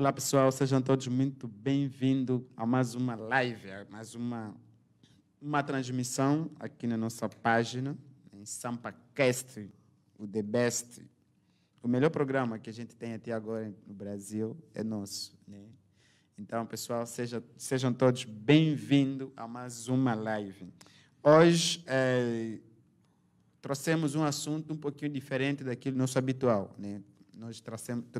Olá pessoal, sejam todos muito bem-vindos a mais uma live, a mais uma, uma transmissão aqui na nossa página, em SampaCast, o The Best. O melhor programa que a gente tem até agora no Brasil é nosso. Né? Então, pessoal, seja, sejam todos bem-vindos a mais uma live. Hoje é, trouxemos um assunto um pouquinho diferente daquilo nosso habitual. Né? nós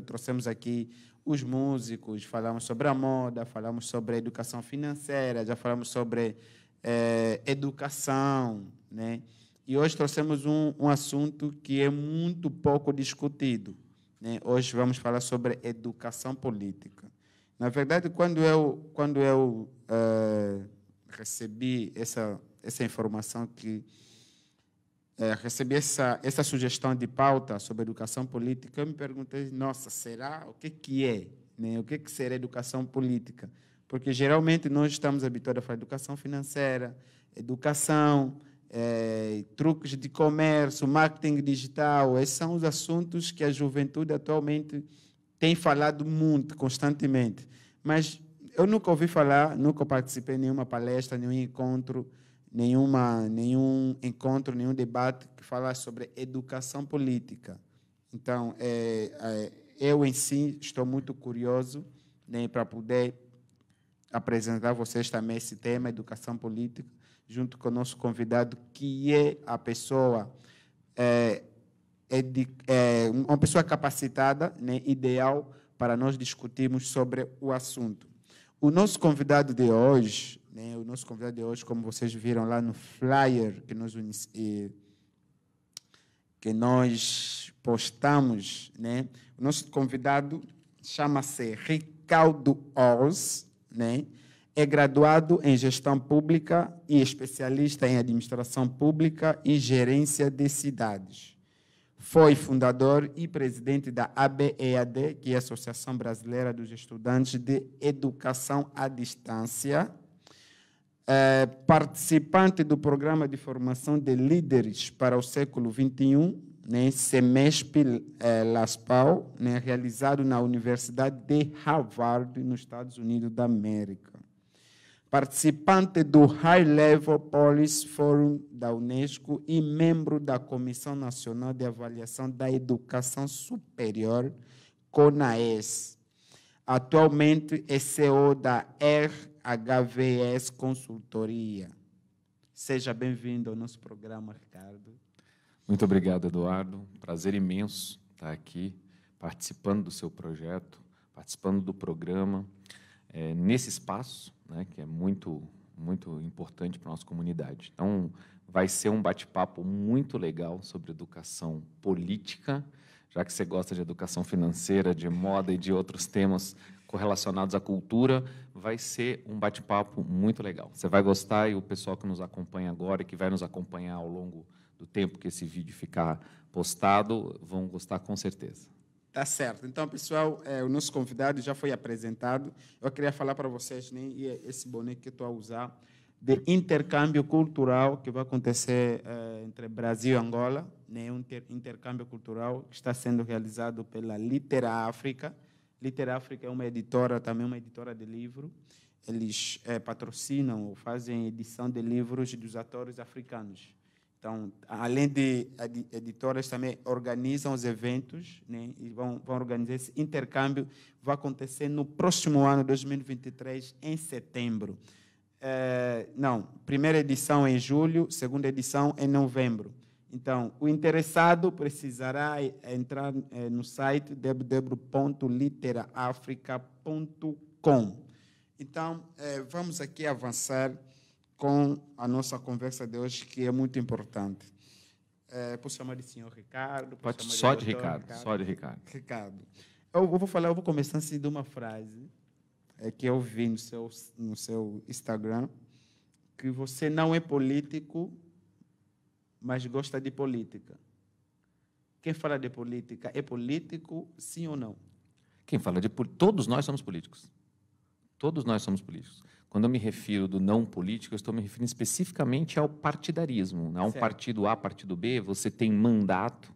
trouxemos aqui os músicos, falamos sobre a moda, falamos sobre a educação financeira, já falamos sobre é, educação, né? E hoje trouxemos um, um assunto que é muito pouco discutido. Né? Hoje vamos falar sobre educação política. Na verdade, quando eu, quando eu é, recebi essa, essa informação que é, recebi essa, essa sugestão de pauta sobre educação política, eu me perguntei, nossa, será? O que, que é? Né? O que, que será educação política? Porque, geralmente, nós estamos habituados a falar educação financeira, educação, é, truques de comércio, marketing digital. Esses são os assuntos que a juventude atualmente tem falado muito, constantemente. Mas eu nunca ouvi falar, nunca participei de nenhuma palestra, nenhum encontro nenhuma, nenhum encontro, nenhum debate que falasse sobre educação política. Então, é, é, eu em si estou muito curioso né, para poder apresentar a vocês também esse tema, educação política, junto com o nosso convidado, que é a pessoa. É, é, é uma pessoa capacitada, né, ideal para nós discutirmos sobre o assunto. O nosso convidado de hoje né? O nosso convidado de hoje, como vocês viram lá no flyer que nós, que nós postamos, né? o nosso convidado chama-se Ricardo Ors, né? é graduado em gestão pública e especialista em administração pública e gerência de cidades. Foi fundador e presidente da ABEAD, que é a Associação Brasileira dos Estudantes de Educação à Distância, é, participante do programa de formação de líderes para o século XXI, né, Semesp é, Laspal, né, realizado na Universidade de Harvard, nos Estados Unidos da América. Participante do High Level Policy Forum da Unesco e membro da Comissão Nacional de Avaliação da Educação Superior, CONAES. Atualmente é CEO da R HVS Consultoria. Seja bem-vindo ao nosso programa, Ricardo. Muito obrigado, Eduardo. Prazer imenso estar aqui, participando do seu projeto, participando do programa, é, nesse espaço, né, que é muito, muito importante para a nossa comunidade. Então, vai ser um bate-papo muito legal sobre educação política, já que você gosta de educação financeira, de moda e de outros temas correlacionados à cultura. Vai ser um bate-papo muito legal. Você vai gostar e o pessoal que nos acompanha agora e que vai nos acompanhar ao longo do tempo que esse vídeo ficar postado vão gostar com certeza. Tá certo. Então, pessoal, é, o nosso convidado já foi apresentado. Eu queria falar para vocês né, é esse boné que estou a usar de intercâmbio cultural que vai acontecer é, entre Brasil e Angola, né, um intercâmbio cultural que está sendo realizado pela Litera África. Literáfrica é uma editora, também uma editora de livro. Eles é, patrocinam ou fazem edição de livros dos atores africanos. Então, além de editoras, também organizam os eventos né, e vão, vão organizar esse intercâmbio. Vai acontecer no próximo ano, 2023, em setembro. É, não, primeira edição é em julho, segunda edição é em novembro. Então, o interessado precisará eh, entrar eh, no site www.literaafrica.com. Então, eh, vamos aqui avançar com a nossa conversa de hoje, que é muito importante. posso chamar de senhor Ricardo? Pode, só de, Ricardo, Ricardo, Só de Ricardo. Ricardo. Eu, vou falar, eu vou começar assim de uma frase é, que eu vi no seu, no seu Instagram, que você não é político, mas gosta de política. Quem fala de política é político, sim ou não? Quem fala de todos nós somos políticos. Todos nós somos políticos. Quando eu me refiro do não político, eu estou me referindo especificamente ao partidarismo. Não um certo. partido A, partido B, você tem mandato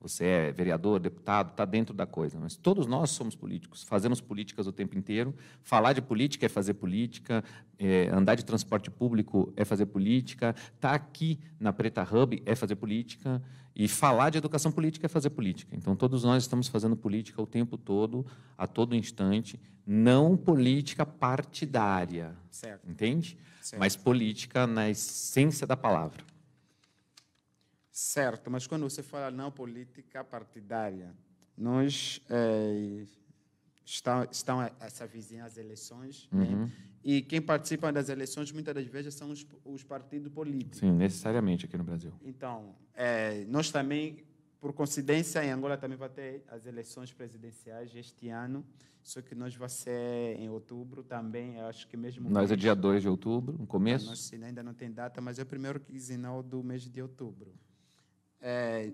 você é vereador, deputado, está dentro da coisa. Mas todos nós somos políticos, fazemos políticas o tempo inteiro. Falar de política é fazer política, é, andar de transporte público é fazer política, estar tá aqui na Preta Hub é fazer política, e falar de educação política é fazer política. Então, todos nós estamos fazendo política o tempo todo, a todo instante, não política partidária. Certo. Entende? Certo. Mas política na essência da palavra certo, mas quando você fala não política partidária, nós é, está, estão essa vizinha as eleições né? uhum. né? e quem participa das eleições muitas das vezes são os, os partidos políticos. Sim, necessariamente aqui no Brasil. Então, é, nós também por coincidência, em Angola também vai ter as eleições presidenciais este ano, só que nós vai ser em outubro também, acho que mesmo... Nós mês, é dia 2 de outubro, no ah, começo? Nós ainda não tem data, mas é o primeiro quinzenal do mês de outubro. É,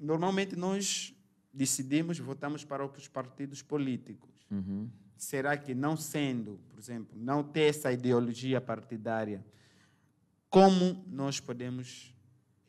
normalmente nós decidimos, votamos para os partidos políticos. Uhum. Será que não sendo, por exemplo, não ter essa ideologia partidária, como nós podemos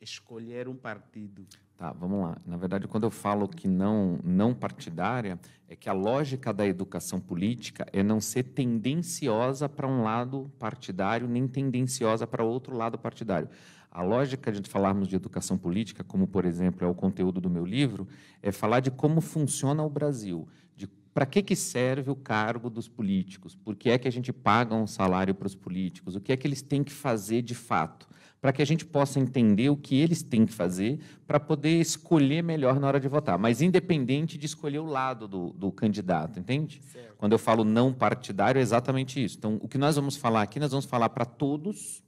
escolher um partido? Tá, vamos lá. Na verdade, quando eu falo que não não partidária, é que a lógica da educação política é não ser tendenciosa para um lado partidário, nem tendenciosa para outro lado partidário. A lógica de falarmos de educação política, como por exemplo é o conteúdo do meu livro, é falar de como funciona o Brasil, de para que, que serve o cargo dos políticos, por que é que a gente paga um salário para os políticos, o que é que eles têm que fazer de fato, para que a gente possa entender o que eles têm que fazer para poder escolher melhor na hora de votar, mas independente de escolher o lado do, do candidato, entende? Certo. Quando eu falo não partidário, é exatamente isso. Então, o que nós vamos falar aqui, nós vamos falar para todos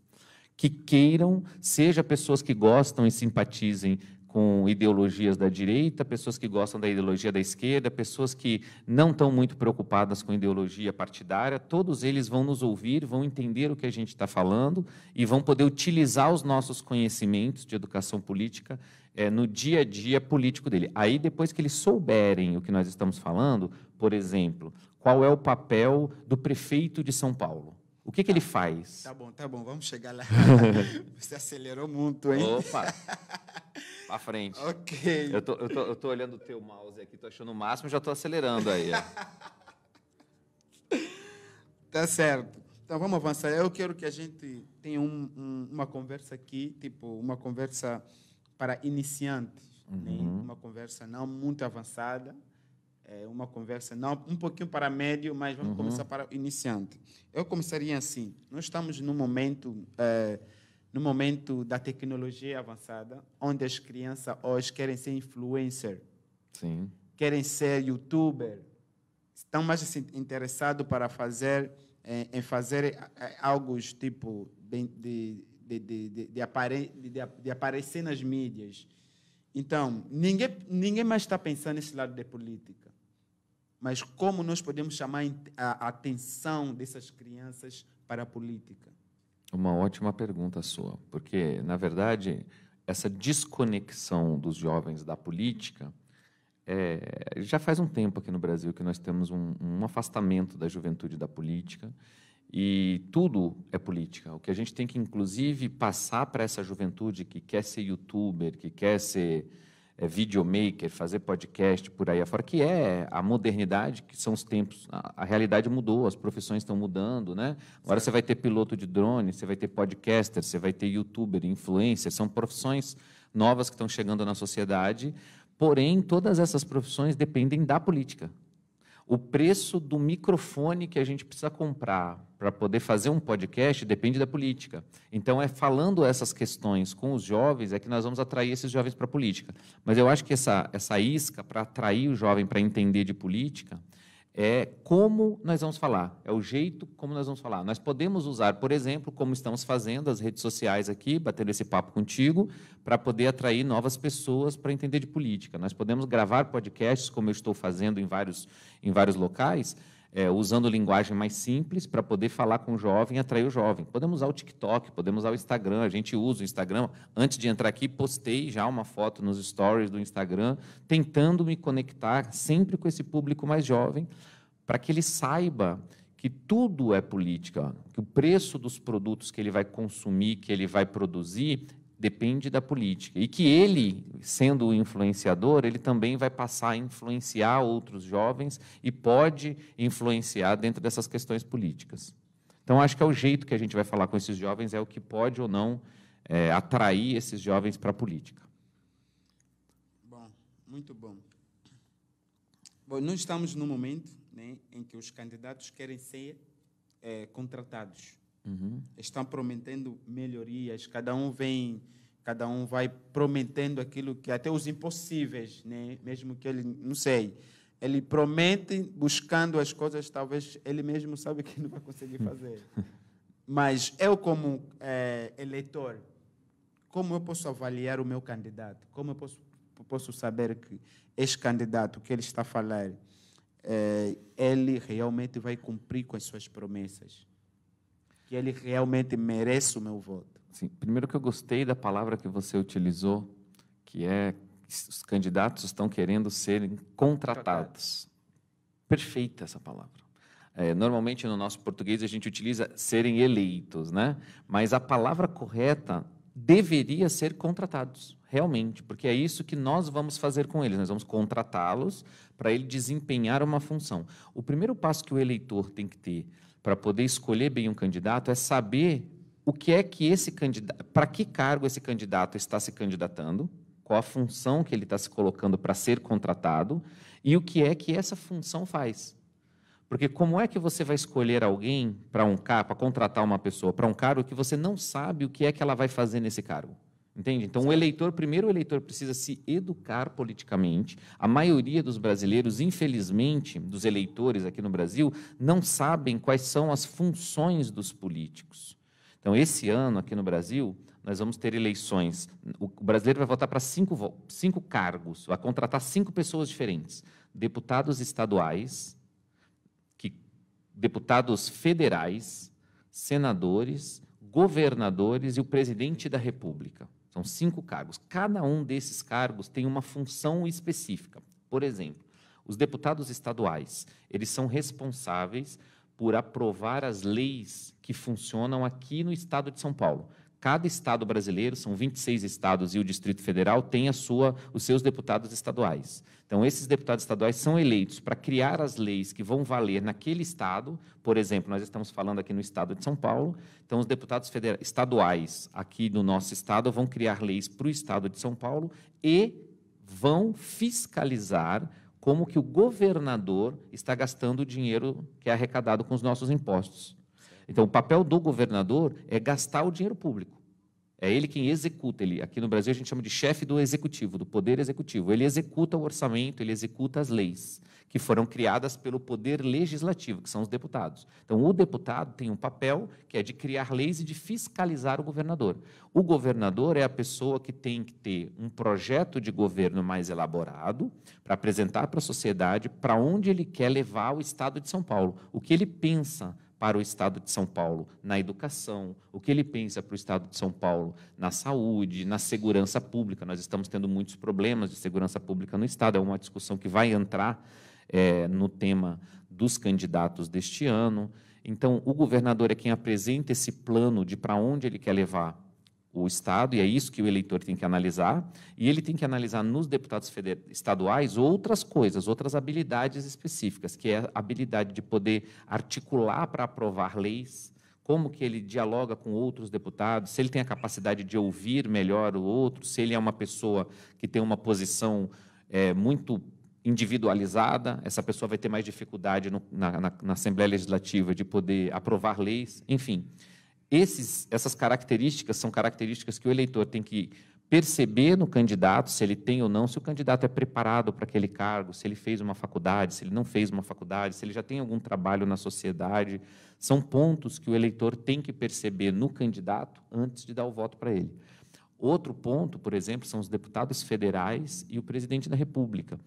que queiram, seja pessoas que gostam e simpatizem com ideologias da direita, pessoas que gostam da ideologia da esquerda, pessoas que não estão muito preocupadas com ideologia partidária, todos eles vão nos ouvir, vão entender o que a gente está falando e vão poder utilizar os nossos conhecimentos de educação política é, no dia a dia político dele. Aí, depois que eles souberem o que nós estamos falando, por exemplo, qual é o papel do prefeito de São Paulo? O que, que ele tá. faz? Tá bom, tá bom, vamos chegar lá. Você acelerou muito, hein? Opa! Pra frente. ok. Eu tô, eu, tô, eu tô olhando o teu mouse aqui, tô achando o máximo já tô acelerando aí. tá certo. Então vamos avançar. Eu quero que a gente tenha um, um, uma conversa aqui, tipo, uma conversa para iniciantes, né? uhum. né? uma conversa não muito avançada, é, uma conversa, não um pouquinho para médio, mas vamos uhum. começar para iniciante. Eu começaria assim. Nós estamos num momento, é, no momento da tecnologia avançada, onde as crianças hoje querem ser influencer, Sim. querem ser youtuber, estão mais assim, interessados para fazer é, em fazer é, algo tipo de, de de, de, de, apare... de, aparecer nas mídias. Então, ninguém, ninguém mais está pensando nesse lado da política. Mas como nós podemos chamar a atenção dessas crianças para a política? Uma ótima pergunta sua, porque, na verdade, essa desconexão dos jovens da política é, já faz um tempo aqui no Brasil que nós temos um, um afastamento da juventude da política e tudo é política. O que a gente tem que, inclusive, passar para essa juventude que quer ser youtuber, que quer ser é, videomaker, fazer podcast por aí afora, que é a modernidade, que são os tempos. A, a realidade mudou, as profissões estão mudando, né? Agora você vai ter piloto de drone, você vai ter podcaster, você vai ter youtuber, influencer, são profissões novas que estão chegando na sociedade. Porém, todas essas profissões dependem da política. O preço do microfone que a gente precisa comprar para poder fazer um podcast depende da política. Então, é falando essas questões com os jovens é que nós vamos atrair esses jovens para a política. Mas eu acho que essa, essa isca para atrair o jovem para entender de política é como nós vamos falar, é o jeito como nós vamos falar. Nós podemos usar, por exemplo, como estamos fazendo as redes sociais aqui, batendo esse papo contigo, para poder atrair novas pessoas para entender de política. Nós podemos gravar podcasts, como eu estou fazendo em vários, em vários locais, é, usando linguagem mais simples para poder falar com o jovem, atrair o jovem. Podemos usar o TikTok, podemos usar o Instagram, a gente usa o Instagram. Antes de entrar aqui, postei já uma foto nos stories do Instagram, tentando me conectar sempre com esse público mais jovem, para que ele saiba que tudo é política, que o preço dos produtos que ele vai consumir, que ele vai produzir, depende da política. E que ele, sendo o influenciador, ele também vai passar a influenciar outros jovens e pode influenciar dentro dessas questões políticas. Então, acho que é o jeito que a gente vai falar com esses jovens, é o que pode ou não é, atrair esses jovens para a política. Bom, muito bom. Bom, nós estamos num momento né, em que os candidatos querem ser é, contratados. Uhum. Estão prometendo melhorias, cada um vem, cada um vai prometendo aquilo que até os impossíveis, né? mesmo que ele, não sei, ele promete buscando as coisas, talvez ele mesmo sabe que não vai conseguir fazer. Mas eu, como é, eleitor, como eu posso avaliar o meu candidato? Como eu posso, posso saber que este candidato que ele está a falar, é, ele realmente vai cumprir com as suas promessas? que ele realmente merece o meu voto. Sim, primeiro que eu gostei da palavra que você utilizou, que é os candidatos estão querendo serem contratados. contratados. Perfeita essa palavra. É, normalmente no nosso português a gente utiliza serem eleitos, né? Mas a palavra correta deveria ser contratados, realmente, porque é isso que nós vamos fazer com eles. Nós vamos contratá-los para ele desempenhar uma função. O primeiro passo que o eleitor tem que ter para poder escolher bem um candidato é saber o que é que esse candidato, para que cargo esse candidato está se candidatando, qual a função que ele está se colocando para ser contratado e o que é que essa função faz. Porque como é que você vai escolher alguém para um cargo, para contratar uma pessoa para um cargo que você não sabe o que é que ela vai fazer nesse cargo? Entende? Então, o eleitor, primeiro, o eleitor precisa se educar politicamente. A maioria dos brasileiros, infelizmente, dos eleitores aqui no Brasil, não sabem quais são as funções dos políticos. Então, esse ano aqui no Brasil, nós vamos ter eleições. O brasileiro vai votar para cinco, cinco cargos, vai contratar cinco pessoas diferentes: deputados estaduais, que, deputados federais, senadores, governadores e o presidente da República. São então, cinco cargos. Cada um desses cargos tem uma função específica. Por exemplo, os deputados estaduais, eles são responsáveis por aprovar as leis que funcionam aqui no estado de São Paulo. Cada estado brasileiro, são 26 estados e o Distrito Federal tem a sua, os seus deputados estaduais. Então, esses deputados estaduais são eleitos para criar as leis que vão valer naquele estado. Por exemplo, nós estamos falando aqui no estado de São Paulo. Então, os deputados federais, estaduais aqui do nosso estado vão criar leis para o estado de São Paulo e vão fiscalizar como que o governador está gastando o dinheiro que é arrecadado com os nossos impostos. Então, o papel do governador é gastar o dinheiro público. É ele quem executa. Ele, aqui no Brasil, a gente chama de chefe do executivo, do poder executivo. Ele executa o orçamento, ele executa as leis que foram criadas pelo poder legislativo, que são os deputados. Então, o deputado tem um papel que é de criar leis e de fiscalizar o governador. O governador é a pessoa que tem que ter um projeto de governo mais elaborado para apresentar para a sociedade para onde ele quer levar o estado de São Paulo, o que ele pensa para o Estado de São Paulo na educação, o que ele pensa para o Estado de São Paulo na saúde, na segurança pública. Nós estamos tendo muitos problemas de segurança pública no Estado, é uma discussão que vai entrar é, no tema dos candidatos deste ano. Então, o governador é quem apresenta esse plano de para onde ele quer levar o Estado, e é isso que o eleitor tem que analisar, e ele tem que analisar nos deputados estaduais outras coisas, outras habilidades específicas, que é a habilidade de poder articular para aprovar leis, como que ele dialoga com outros deputados, se ele tem a capacidade de ouvir melhor o outro, se ele é uma pessoa que tem uma posição é, muito individualizada, essa pessoa vai ter mais dificuldade no, na, na, na Assembleia Legislativa de poder aprovar leis, enfim. Esses, essas características são características que o eleitor tem que perceber no candidato se ele tem ou não, se o candidato é preparado para aquele cargo, se ele fez uma faculdade, se ele não fez uma faculdade, se ele já tem algum trabalho na sociedade. São pontos que o eleitor tem que perceber no candidato antes de dar o voto para ele. Outro ponto, por exemplo, são os deputados federais e o presidente da República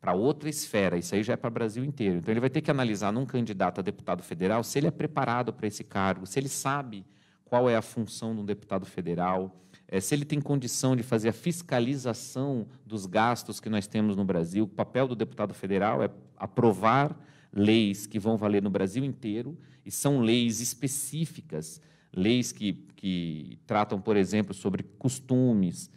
para outra esfera, isso aí já é para o Brasil inteiro. Então, ele vai ter que analisar num candidato a deputado federal se ele é preparado para esse cargo, se ele sabe qual é a função de um deputado federal, eh, se ele tem condição de fazer a fiscalização dos gastos que nós temos no Brasil. O papel do deputado federal é aprovar leis que vão valer no Brasil inteiro, e são leis específicas, leis que, que tratam, por exemplo, sobre costumes,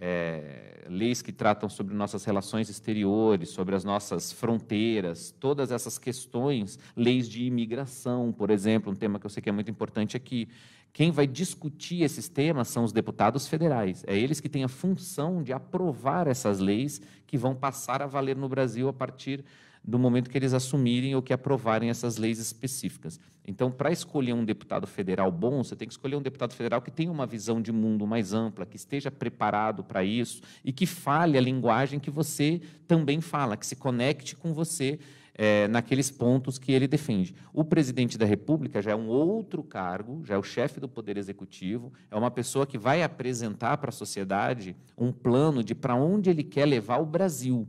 é, leis que tratam sobre nossas relações exteriores, sobre as nossas fronteiras, todas essas questões, leis de imigração, por exemplo, um tema que eu sei que é muito importante aqui. É quem vai discutir esses temas são os deputados federais. É eles que têm a função de aprovar essas leis que vão passar a valer no Brasil a partir do momento que eles assumirem ou que aprovarem essas leis específicas. Então, para escolher um deputado federal bom, você tem que escolher um deputado federal que tenha uma visão de mundo mais ampla, que esteja preparado para isso e que fale a linguagem que você também fala, que se conecte com você é, naqueles pontos que ele defende. O presidente da República já é um outro cargo, já é o chefe do Poder Executivo, é uma pessoa que vai apresentar para a sociedade um plano de para onde ele quer levar o Brasil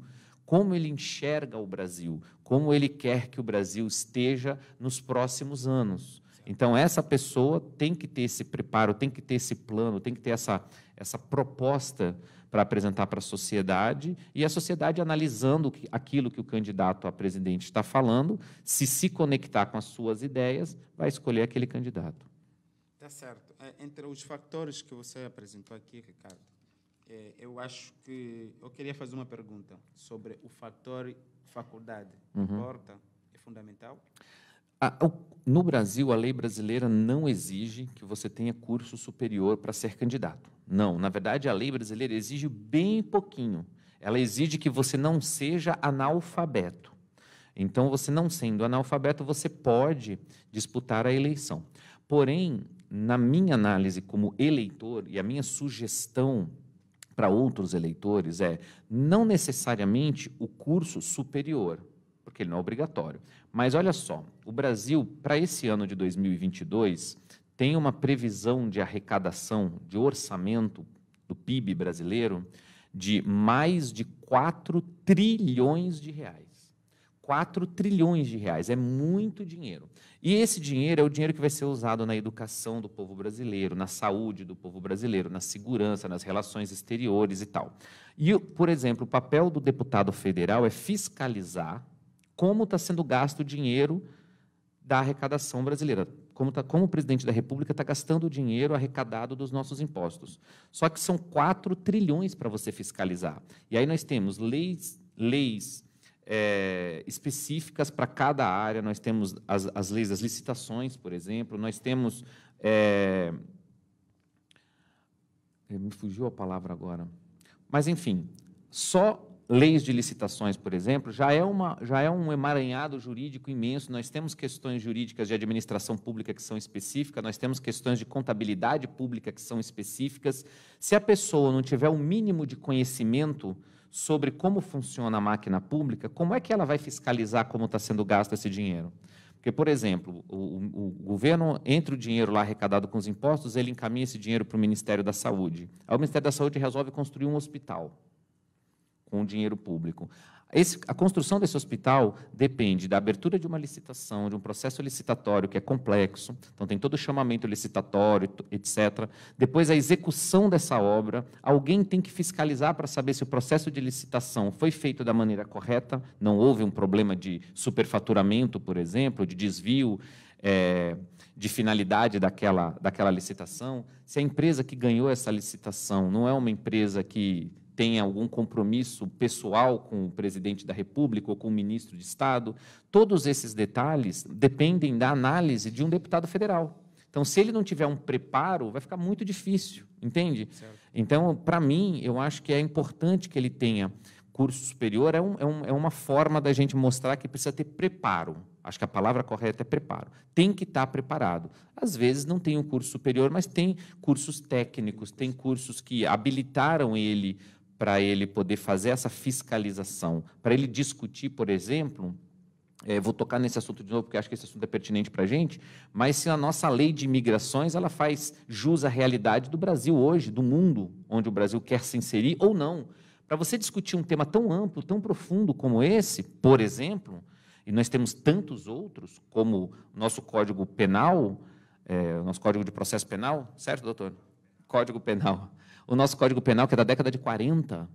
como ele enxerga o Brasil, como ele quer que o Brasil esteja nos próximos anos. Então, essa pessoa tem que ter esse preparo, tem que ter esse plano, tem que ter essa, essa proposta para apresentar para a sociedade e a sociedade analisando aquilo que o candidato a presidente está falando, se se conectar com as suas ideias, vai escolher aquele candidato. Tá certo. É, entre os fatores que você apresentou aqui, Ricardo, é, eu acho que eu queria fazer uma pergunta sobre o fator faculdade. Uhum. Importa? É fundamental? Ah, no Brasil, a lei brasileira não exige que você tenha curso superior para ser candidato. Não, na verdade, a lei brasileira exige bem pouquinho. Ela exige que você não seja analfabeto. Então, você não sendo analfabeto, você pode disputar a eleição. Porém, na minha análise como eleitor e a minha sugestão para outros eleitores é não necessariamente o curso superior, porque ele não é obrigatório. Mas olha só, o Brasil, para esse ano de 2022, tem uma previsão de arrecadação de orçamento do PIB brasileiro de mais de 4 trilhões de reais. 4 trilhões de reais. É muito dinheiro. E esse dinheiro é o dinheiro que vai ser usado na educação do povo brasileiro, na saúde do povo brasileiro, na segurança, nas relações exteriores e tal. E, por exemplo, o papel do deputado federal é fiscalizar como está sendo gasto o dinheiro da arrecadação brasileira. Como, tá, como o presidente da República está gastando o dinheiro arrecadado dos nossos impostos. Só que são 4 trilhões para você fiscalizar. E aí nós temos leis, leis é, específicas para cada área. Nós temos as, as, leis das licitações, por exemplo, nós temos. É, me fugiu a palavra agora. Mas, enfim, só leis de licitações, por exemplo, já é, uma, já é um emaranhado jurídico imenso. Nós temos questões jurídicas de administração pública que são específicas, nós temos questões de contabilidade pública que são específicas. Se a pessoa não tiver o um mínimo de conhecimento sobre como funciona a máquina pública, como é que ela vai fiscalizar como está sendo gasto esse dinheiro? Porque, por exemplo, o, o, governo, entre o dinheiro lá arrecadado com os impostos, ele encaminha esse dinheiro para o Ministério da Saúde. Aí o Ministério da Saúde resolve construir um hospital com o dinheiro público. Esse, a construção desse hospital depende da abertura de uma licitação, de um processo licitatório que é complexo, então tem todo o chamamento licitatório, etc. Depois, a execução dessa obra, alguém tem que fiscalizar para saber se o processo de licitação foi feito da maneira correta, não houve um problema de superfaturamento, por exemplo, de desvio. É, de finalidade daquela, daquela licitação, se a empresa que ganhou essa licitação não é uma empresa que tem algum compromisso pessoal com o presidente da República ou com o ministro de Estado. Todos esses detalhes dependem da análise de um deputado federal. Então, se ele não tiver um preparo, vai ficar muito difícil, entende? Certo. Então, para mim, eu acho que é importante que ele tenha curso superior, é, um, é, um, é uma forma da gente mostrar que precisa ter preparo. Acho que a palavra correta é preparo. Tem que estar tá preparado. Às vezes não tem um curso superior, mas tem cursos técnicos, tem cursos que habilitaram ele para ele poder fazer essa fiscalização, para ele discutir, por exemplo, é, vou tocar nesse assunto de novo, porque acho que esse assunto é pertinente para a gente, mas se a nossa lei de imigrações ela faz jus à realidade do Brasil hoje, do mundo onde o Brasil quer se inserir ou não. Para você discutir um tema tão amplo, tão profundo como esse, por exemplo, e nós temos tantos outros, como nosso Código Penal, é, nosso Código de Processo Penal, certo, doutor? Código Penal. O nosso Código Penal, que é da década de 40,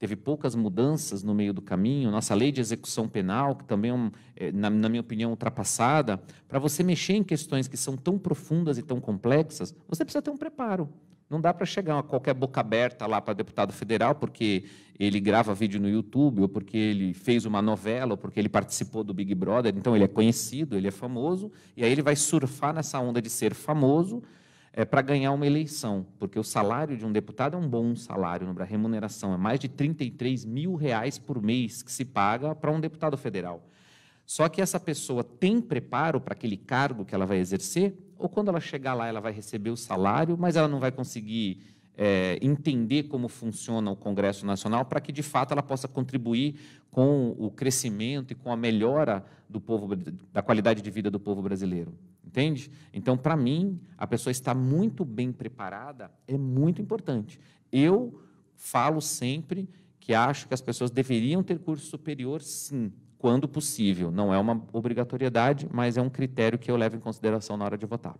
teve poucas mudanças no meio do caminho. Nossa lei de execução penal, que também é, é, na, na minha opinião, ultrapassada. Para você mexer em questões que são tão profundas e tão complexas, você precisa ter um preparo. Não dá para chegar a qualquer boca aberta lá para deputado federal, porque ele grava vídeo no YouTube, ou porque ele fez uma novela, ou porque ele participou do Big Brother. Então, ele é conhecido, ele é famoso, e aí ele vai surfar nessa onda de ser famoso é, para ganhar uma eleição, porque o salário de um deputado é um bom salário, a remuneração é mais de 33 mil reais por mês que se paga para um deputado federal. Só que essa pessoa tem preparo para aquele cargo que ela vai exercer, ou quando ela chegar lá, ela vai receber o salário, mas ela não vai conseguir é, entender como funciona o Congresso Nacional para que, de fato, ela possa contribuir com o crescimento e com a melhora do povo, da qualidade de vida do povo brasileiro. Entende? Então, para mim, a pessoa estar muito bem preparada é muito importante. Eu falo sempre que acho que as pessoas deveriam ter curso superior, sim, quando possível. Não é uma obrigatoriedade, mas é um critério que eu levo em consideração na hora de votar.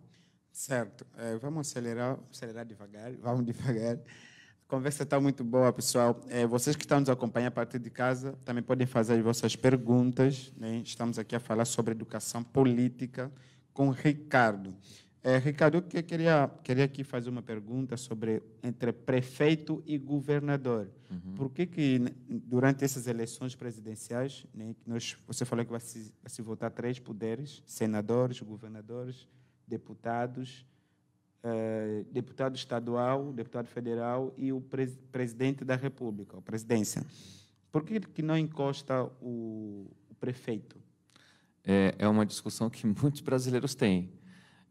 Certo. É, vamos acelerar, acelerar devagar, vamos devagar. A conversa está muito boa, pessoal. É, vocês que estão nos acompanhando a partir de casa também podem fazer as vossas perguntas. Né? Estamos aqui a falar sobre educação política com Ricardo. É, Ricardo, eu queria, queria aqui fazer uma pergunta sobre entre prefeito e governador. Uhum. Por que, que né, durante essas eleições presidenciais, né, nós, você falou que vai se, vai se votar três poderes, senadores, governadores, deputados, eh, deputado estadual, deputado federal e o pres, presidente da república, a presidência. Por que, que não encosta o, o prefeito? é, é uma discussão que muitos brasileiros têm.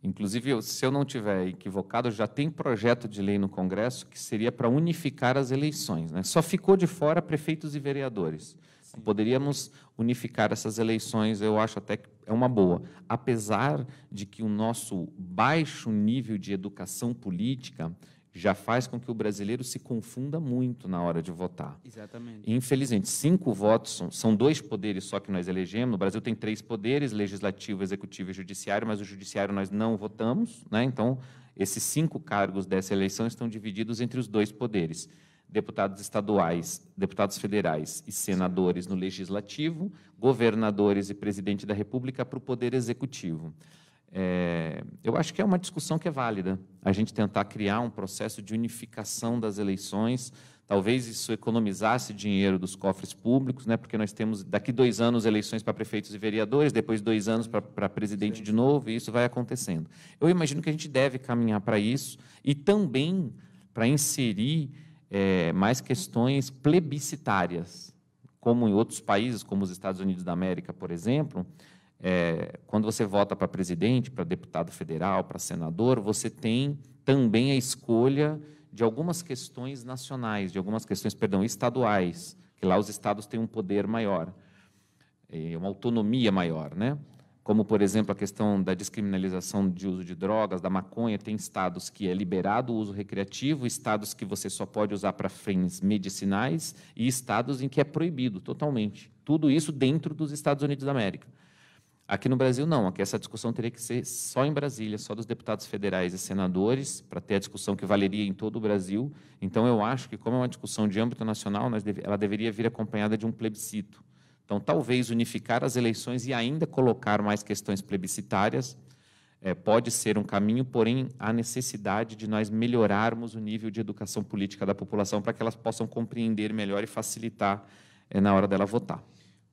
Inclusive, se eu não tiver equivocado, já tem projeto de lei no Congresso que seria para unificar as eleições. Né? Só ficou de fora prefeitos e vereadores. Sim. Poderíamos unificar essas eleições, eu acho até que é uma boa. Apesar de que o nosso baixo nível de educação política já faz com que o brasileiro se confunda muito na hora de votar. Exatamente. Infelizmente, cinco votos são, são dois poderes só que nós elegemos. No Brasil tem três poderes: legislativo, executivo e judiciário, mas o judiciário nós não votamos, né? Então, esses cinco cargos dessa eleição estão divididos entre os dois poderes. Deputados estaduais, deputados federais e senadores no legislativo, governadores e presidente da República para o poder executivo. É, eu acho que é uma discussão que é válida. A gente tentar criar um processo de unificação das eleições, talvez isso economizasse dinheiro dos cofres públicos, né? Porque nós temos daqui dois anos eleições para prefeitos e vereadores, depois dois anos para, presidente Sim. de novo, e isso vai acontecendo. Eu imagino que a gente deve caminhar para isso e também para inserir é, mais questões plebiscitárias, como em outros países, como os Estados Unidos da América, por exemplo é, quando você vota para presidente, para deputado federal, para senador, você tem também a escolha de algumas questões nacionais, de algumas questões, perdão, estaduais, que lá os estados têm um poder maior, é, uma autonomia maior, né? Como, por exemplo, a questão da descriminalização de uso de drogas, da maconha, tem estados que é liberado o uso recreativo, estados que você só pode usar para fins medicinais e estados em que é proibido totalmente. Tudo isso dentro dos Estados Unidos da América. Aqui no Brasil, não. Aqui essa discussão teria que ser só em Brasília, só dos deputados federais e senadores, para ter a discussão que valeria em todo o Brasil. Então, eu acho que, como é uma discussão de âmbito nacional, ela deveria vir acompanhada de um plebiscito. Então, talvez unificar as eleições e ainda colocar mais questões plebiscitárias é, pode ser um caminho, porém, há necessidade de nós melhorarmos o nível de educação política da população para que elas possam compreender melhor e facilitar é, na hora dela votar.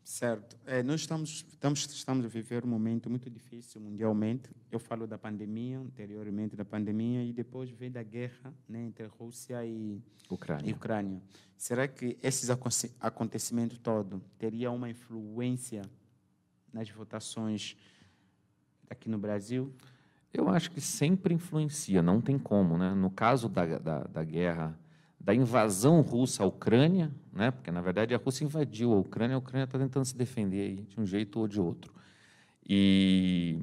Certo. É, nós estamos, estamos, estamos a viver um momento muito difícil mundialmente. Eu falo da pandemia, anteriormente da pandemia, e depois vem da guerra né, entre Rússia e Ucrânia. E Ucrânia. Será que esses acontecimentos todos teriam uma influência nas votações aqui no Brasil? Eu acho que sempre influencia, não tem como. Né? No caso da, da, da guerra da invasão russa à Ucrânia, né? porque na verdade a Rússia invadiu a Ucrânia, a Ucrânia está tentando se defender aí de um jeito ou de outro. E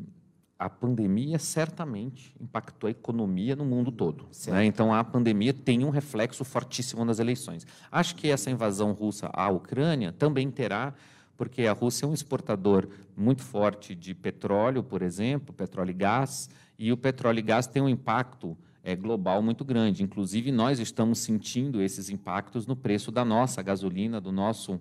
a pandemia certamente impactou a economia no mundo todo. Né? Então a pandemia tem um reflexo fortíssimo nas eleições. Acho que essa invasão russa à Ucrânia também terá porque a Rússia é um exportador muito forte de petróleo, por exemplo, petróleo e gás, e o petróleo e gás tem um impacto é, global muito grande. Inclusive, nós estamos sentindo esses impactos no preço da nossa gasolina, do nosso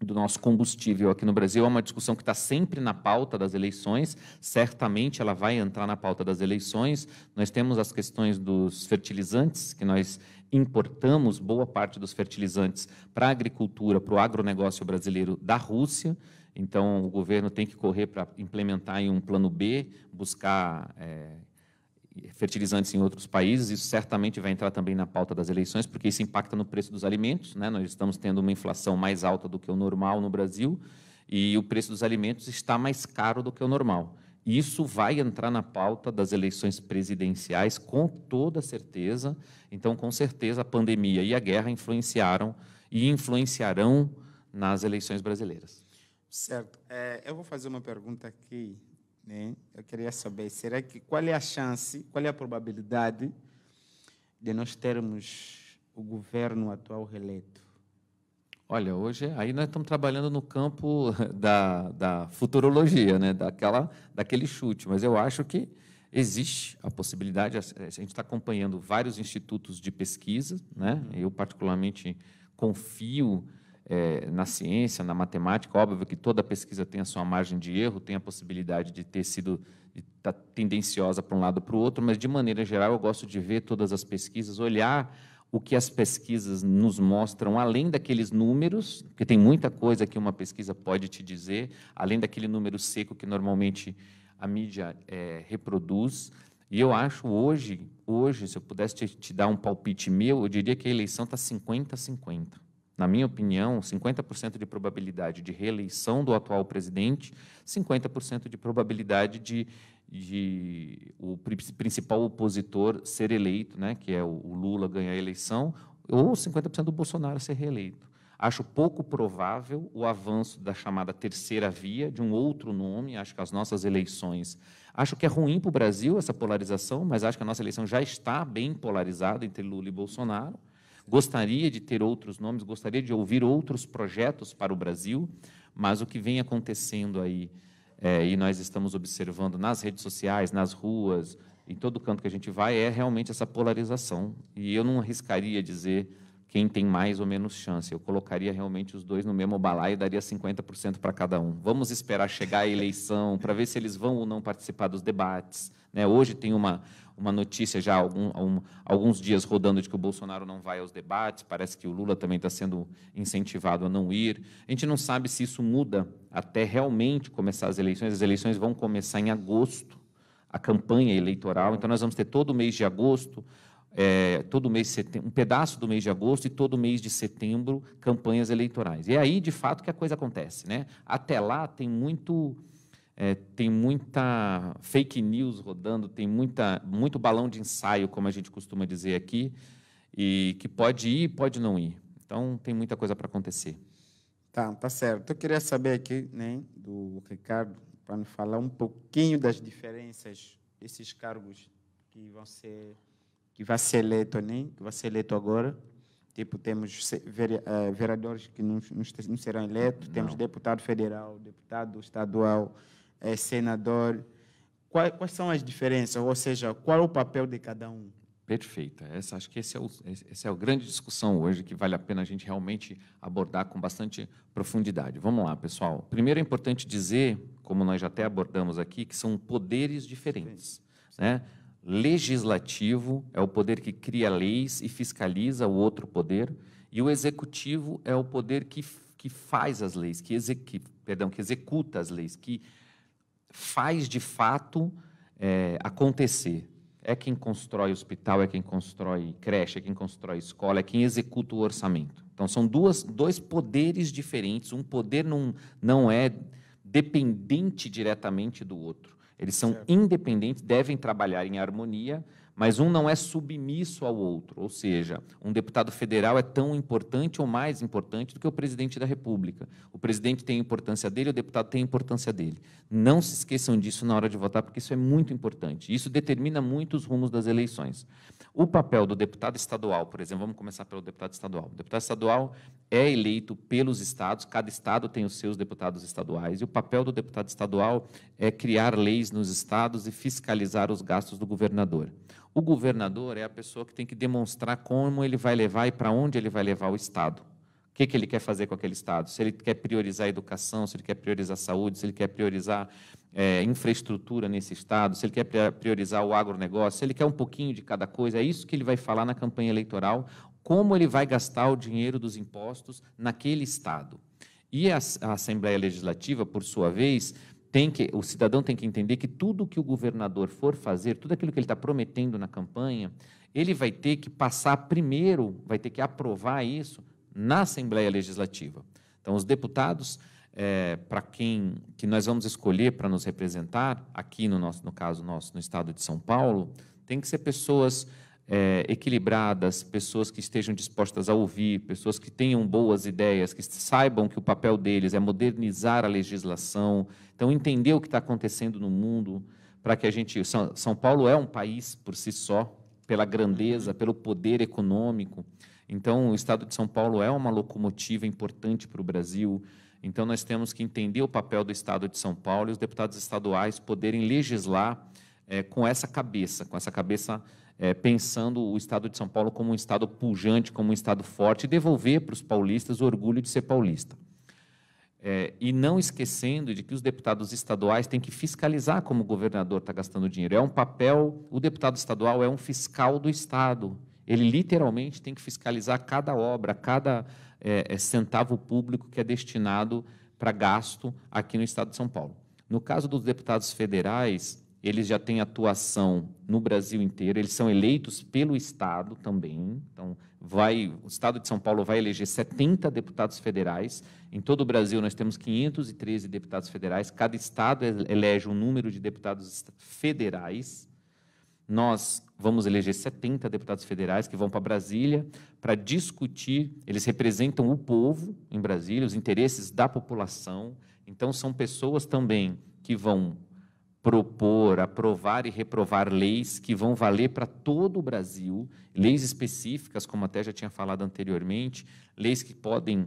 do nosso combustível aqui no Brasil é uma discussão que está sempre na pauta das eleições, certamente ela vai entrar na pauta das eleições. Nós temos as questões dos fertilizantes, que nós importamos boa parte dos fertilizantes para a agricultura, para o agronegócio brasileiro da Rússia. Então, o governo tem que correr para implementar em um plano B, buscar é, fertilizantes em outros países, isso certamente vai entrar também na pauta das eleições, porque isso impacta no preço dos alimentos. Né? Nós estamos tendo uma inflação mais alta do que o normal no Brasil e o preço dos alimentos está mais caro do que o normal. Isso vai entrar na pauta das eleições presidenciais com toda certeza. Então, com certeza, a pandemia e a guerra influenciaram e influenciarão nas eleições brasileiras. Certo. É, eu vou fazer uma pergunta aqui né? Eu queria saber, será que qual é a chance, qual é a probabilidade de nós termos o governo atual reeleito? Olha, hoje aí nós estamos trabalhando no campo da, da futurologia, né? Daquela, daquele chute, mas eu acho que existe a possibilidade. A gente está acompanhando vários institutos de pesquisa, né? Uhum. Eu particularmente confio é, na ciência, na matemática. Óbvio que toda pesquisa tem a sua margem de erro, tem a possibilidade de ter sido de tá tendenciosa para um lado ou para o outro, mas de maneira geral eu gosto de ver todas as pesquisas, olhar o que as pesquisas nos mostram, além daqueles números, porque tem muita coisa que uma pesquisa pode te dizer, além daquele número seco que normalmente a mídia é, reproduz. E eu acho hoje, hoje, se eu pudesse te, te dar um palpite meu, eu diria que a eleição está 50-50 na minha opinião, 50% de probabilidade de reeleição do atual presidente, 50% de probabilidade de, de, o principal opositor ser eleito, né, que é o Lula ganhar a eleição, ou 50% do Bolsonaro ser reeleito. Acho pouco provável o avanço da chamada terceira via, de um outro nome, acho que as nossas eleições. Acho que é ruim para o Brasil essa polarização, mas acho que a nossa eleição já está bem polarizada entre Lula e Bolsonaro gostaria de ter outros nomes, gostaria de ouvir outros projetos para o Brasil, mas o que vem acontecendo aí, é, e nós estamos observando nas redes sociais, nas ruas, em todo canto que a gente vai, é realmente essa polarização. E eu não arriscaria dizer quem tem mais ou menos chance. Eu colocaria realmente os dois no mesmo balaio e daria 50% para cada um. Vamos esperar chegar a eleição para ver se eles vão ou não participar dos debates. Né? Hoje tem uma, uma notícia já algum, um, alguns dias rodando de que o Bolsonaro não vai aos debates, parece que o Lula também está sendo incentivado a não ir. A gente não sabe se isso muda até realmente começar as eleições. As eleições vão começar em agosto, a campanha eleitoral, então nós vamos ter todo o mês de agosto é, todo mês um pedaço do mês de agosto e todo mês de setembro campanhas eleitorais. E é aí, de fato, que a coisa acontece. Né? Até lá tem muito. É, tem muita fake news rodando, tem muita, muito balão de ensaio, como a gente costuma dizer aqui, e que pode ir, pode não ir. Então, tem muita coisa para acontecer. Tá, tá certo. Eu queria saber aqui, né, do Ricardo, para me falar um pouquinho das diferenças desses cargos que vão ser que vai ser eleito, né? que vai ser eleito agora. Tipo, temos eh, vereadores que não, serão eleitos, não. temos deputado federal, deputado estadual, eh, senador. Quais, são as diferenças? Ou seja, qual é o papel de cada um? Perfeita. Essa, acho que esse é o, essa é a grande discussão hoje que vale a pena a gente realmente abordar com bastante profundidade. Vamos lá, pessoal. Primeiro é importante dizer, como nós já até abordamos aqui, que são poderes diferentes. Sim. Né? legislativo é o poder que cria leis e fiscaliza o outro poder, e o executivo é o poder que, que faz as leis, que, exe, perdão, que executa as leis, que faz de fato é, acontecer. É quem constrói hospital, é quem constrói creche, é quem constrói escola, é quem executa o orçamento. Então, são duas, dois poderes diferentes. Um poder não, não é dependente diretamente do outro. Eles são certo. independentes, devem trabalhar em harmonia, mas um não é submisso ao outro. Ou seja, um deputado federal é tão importante ou mais importante do que o presidente da República. O presidente tem a importância dele, o deputado tem a importância dele. Não se esqueçam disso na hora de votar, porque isso é muito importante. Isso determina muito os rumos das eleições. O papel do deputado estadual, por exemplo, vamos começar pelo deputado estadual. O deputado estadual é eleito pelos estados, cada estado tem os seus deputados estaduais, e o papel do deputado estadual é criar leis nos estados e fiscalizar os gastos do governador. O governador é a pessoa que tem que demonstrar como ele vai levar e para onde ele vai levar o estado. O que, que ele quer fazer com aquele estado? Se ele quer priorizar a educação, se ele quer priorizar a saúde, se ele quer priorizar é, infraestrutura nesse estado, se ele quer priorizar o agronegócio, se ele quer um pouquinho de cada coisa, é isso que ele vai falar na campanha eleitoral, como ele vai gastar o dinheiro dos impostos naquele estado. E a, a Assembleia Legislativa, por sua vez, tem que o cidadão tem que entender que tudo que o governador for fazer, tudo aquilo que ele está prometendo na campanha, ele vai ter que passar primeiro, vai ter que aprovar isso na Assembleia Legislativa. Então, os deputados é, para quem que nós vamos escolher para nos representar aqui no nosso no caso nosso no estado de São Paulo tem que ser pessoas é, equilibradas, pessoas que estejam dispostas a ouvir, pessoas que tenham boas ideias, que saibam que o papel deles é modernizar a legislação, então entender o que está acontecendo no mundo, para que a gente. São, São Paulo é um país por si só, pela grandeza, pelo poder econômico. Então, o estado de São Paulo é uma locomotiva importante para o Brasil. Então, nós temos que entender o papel do Estado de São Paulo e os deputados estaduais poderem legislar é, com essa cabeça, com essa cabeça é, pensando o Estado de São Paulo como um Estado pujante, como um Estado forte, e devolver para os paulistas o orgulho de ser paulista. É, e não esquecendo de que os deputados estaduais têm que fiscalizar como o governador está gastando dinheiro. É um papel, o deputado estadual é um fiscal do Estado ele literalmente tem que fiscalizar cada obra, cada é, é, centavo público que é destinado para gasto aqui no Estado de São Paulo. No caso dos deputados federais, eles já têm atuação no Brasil inteiro, eles são eleitos pelo Estado também. Então, vai, o Estado de São Paulo vai eleger 70 deputados federais. Em todo o Brasil, nós temos 513 deputados federais. Cada Estado elege um número de deputados federais nós vamos eleger 70 deputados federais que vão para Brasília para discutir. Eles representam o povo em Brasília, os interesses da população. Então, são pessoas também que vão propor, aprovar e reprovar leis que vão valer para todo o Brasil, leis específicas, como até já tinha falado anteriormente, leis que podem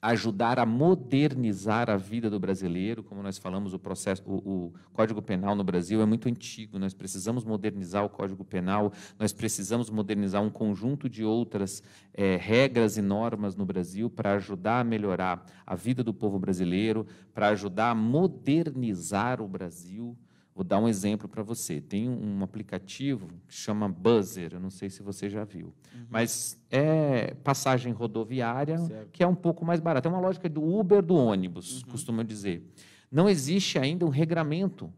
ajudar a modernizar a vida do brasileiro, como nós falamos, o processo, o, o, Código Penal no Brasil é muito antigo. Nós precisamos modernizar o Código Penal, nós precisamos modernizar um conjunto de outras é, regras e normas no Brasil para ajudar a melhorar a vida do povo brasileiro, para ajudar a modernizar o Brasil Vou dar um exemplo para você. Tem um aplicativo que chama Buzzer, eu não sei se você já viu, uhum. mas é passagem rodoviária certo. que é um pouco mais barata. É uma lógica do Uber do ônibus, uhum. costuma dizer. Não existe ainda um regramento.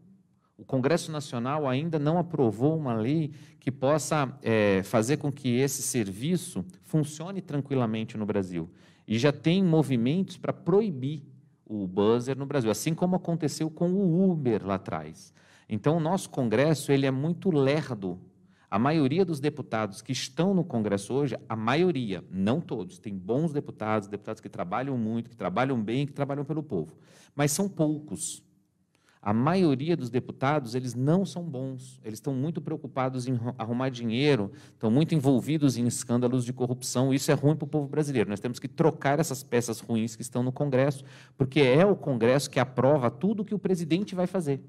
O Congresso Nacional ainda não aprovou uma lei que possa é, fazer com que esse serviço funcione tranquilamente no Brasil. E já tem movimentos para proibir o buzzer no Brasil, assim como aconteceu com o Uber lá atrás. Então, o nosso Congresso ele é muito lerdo. A maioria dos deputados que estão no Congresso hoje, a maioria, não todos, tem bons deputados, deputados que trabalham muito, que trabalham bem, que trabalham pelo povo, mas são poucos. A maioria dos deputados, eles não são bons. Eles estão muito preocupados em arrumar dinheiro, estão muito envolvidos em escândalos de corrupção. Isso é ruim para o povo brasileiro. Nós temos que trocar essas peças ruins que estão no Congresso, porque é o Congresso que aprova tudo o que o presidente vai fazer